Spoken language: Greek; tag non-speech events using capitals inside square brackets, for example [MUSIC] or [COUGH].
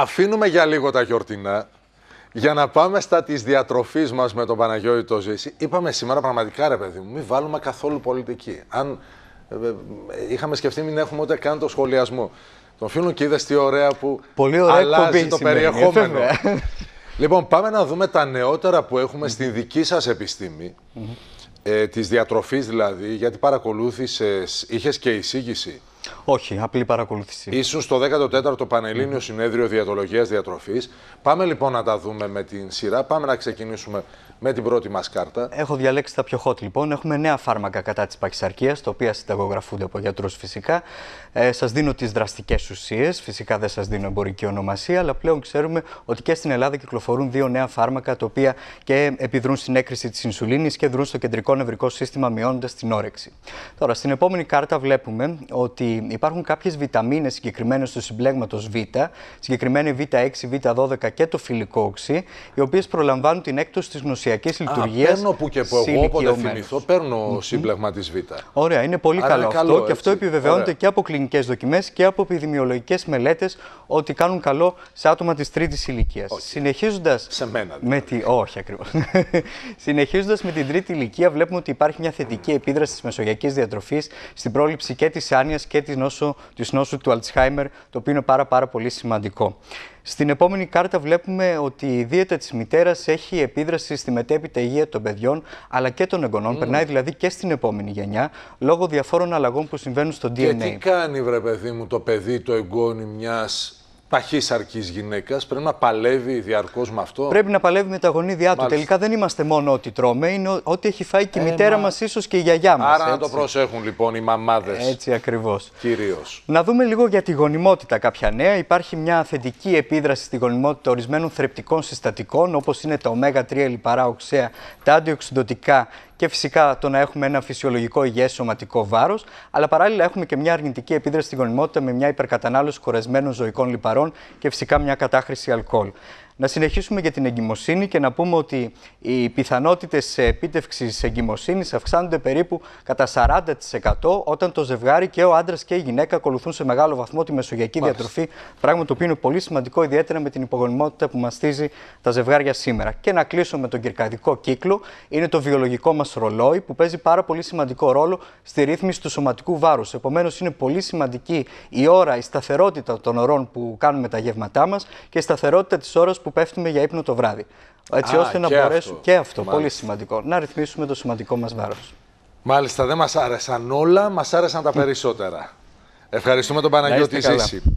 Αφήνουμε για λίγο τα γιορτινά για να πάμε στα της διατροφής μας με τον Παναγιώτη το Είπαμε σήμερα πραγματικά ρε παιδί μου, μην βάλουμε καθόλου πολιτική. Αν ε, ε, είχαμε σκεφτεί μην έχουμε ούτε καν το σχολιασμό. Τον φίλο και είδες τι ωραία που Πολύ ωραία αλλάζει το περιεχόμενο. Λοιπόν, πάμε να δούμε τα νεότερα που έχουμε στη δική σας επιστήμη, ε, της διατροφής, δηλαδή, γιατί παρακολούθησες είχες και εισήγηση όχι, απλή παρακολούθηση. Ήσουν στο 14ο Πανελλήνιο mm Συνέδριο Διατολογίας Διατροφής. Πάμε λοιπόν να τα δούμε με την σειρά. Πάμε να ξεκινήσουμε με την πρώτη μας κάρτα. Έχω διαλέξει τα πιο hot λοιπόν. Έχουμε νέα φάρμακα κατά της παχυσαρκίας, τα οποία συνταγογραφούνται από γιατρούς φυσικά. Ε, σας δίνω τις δραστικές ουσίες. Φυσικά δεν σας δίνω εμπορική ονομασία, αλλά πλέον ξέρουμε ότι και στην Ελλάδα κυκλοφορούν δύο νέα φάρμακα, τα οποία και επιδρούν στην έκρηση της ινσουλίνης και δρούν στο κεντρικό νευρικό σύστημα, μειώνοντας την όρεξη. Τώρα, στην επόμενη κάρτα βλέπουμε ότι υπάρχουν κάποιες βιταμίνες συγκεκριμένες του συμπλέγματος Β, συγκεκριμένα Β6, Β12 και το φιλικό οξύ, οι οποίες προλαμβάνουν την έκπτωση της γνωσιακή λειτουργίας. Παίρνω που και που εγώ, όποτε θυμηθώ, παίρνω σύμπλεγμα της Β. Ωραία, είναι πολύ καλό αυτό. και αυτό επιβεβαιώνεται και από κλινικές δοκιμές και από επιδημιολογικές μελέτες ότι κάνουν καλό σε άτομα της τρίτης ηλικίας. Okay. Συνεχίζοντας. Σε μένα. Δηλαδή. Με Όχι ακριβώς. [LAUGHS] Συνεχίζοντας με την τρίτη ηλικία, βλέπουμε ότι υπάρχει μια θετική επίδραση της μεσογειακής διατροφής στην πρόληψη και της άνοιας και της νόσο, της νόσου του Αλτσχάιμερ, το οποίο είναι πάρα, πάρα πολύ σημαντικό. Στην επόμενη κάρτα βλέπουμε ότι η δίαιτα της μητέρας έχει επίδραση στη μετέπειτα υγεία των παιδιών αλλά και των εγγονών. Περνάει δηλαδή και στην επόμενη γενιά λόγω διαφόρων αλλαγών που συμβαίνουν στο DNA. Και τι κάνει βρε παιδί μου το παιδί το εγγόνι μιας παχύσαρκη γυναίκας. Πρέπει να παλεύει διαρκώς με αυτό. Πρέπει να παλεύει με τα γονίδια του. Τελικά δεν είμαστε μόνο ό,τι τρώμε, είναι ό,τι έχει φάει και η ε, μητέρα μα, ίσως και η γιαγιά μας. Άρα έτσι. να το προσέχουν λοιπόν οι μαμάδες. Έτσι ακριβώς. Κυρίως. Να δούμε λίγο για τη γονιμότητα κάποια νέα. Υπάρχει μια θετική επίδραση στη γονιμότητα ορισμένων θρεπτικών συστατικών, όπως είναι τα ωμέγα, 3 λιπαρά οξέα, τα αντιοξυντοτικά και φυσικά το να έχουμε ένα φυσιολογικό υγιές σωματικό βάρος, αλλά παράλληλα έχουμε και μια αρνητική επίδραση στην γονιμότητα με μια υπερκατανάλωση κορεσμένων ζωικών λιπαρών και φυσικά μια κατάχρηση αλκοόλ. Να συνεχίσουμε για την εγκυμοσύνη και να πούμε ότι οι πιθανότητες επίτευξης εγκυμοσύνης αυξάνονται περίπου κατά 40% όταν το ζευγάρι και ο άντρας και η γυναίκα ακολουθούν σε μεγάλο βαθμό τη μεσογειακή διατροφή. Πράγμα το οποίο είναι πολύ σημαντικό, ιδιαίτερα με την υπογονιμότητα που μαστίζει τα ζευγάρια σήμερα. Και να κλείσω με τον κυρκαδικό κύκλο. Είναι το βιολογικό μας ρολόι που παίζει πάρα πολύ σημαντικό ρόλο στη ρύθμιση του σωματικού βάρους. Επομένως, είναι πολύ σημαντική η ώρα, η σταθερότητα των ωρών που κάνουμε τα γεύματά μας και η σταθερότητα της ώρας που πέφτουμε για ύπνο το βράδυ. Έτσι Α, ώστε να μπορέσουμε. Και αυτό, πολύ σημαντικό. Να ρυθμίσουμε το σημαντικό μας βάρος. Μάλιστα, δεν μας άρεσαν όλα, μας άρεσαν τα περισσότερα. Ευχαριστούμε τον Παναγιώτη Ζήση.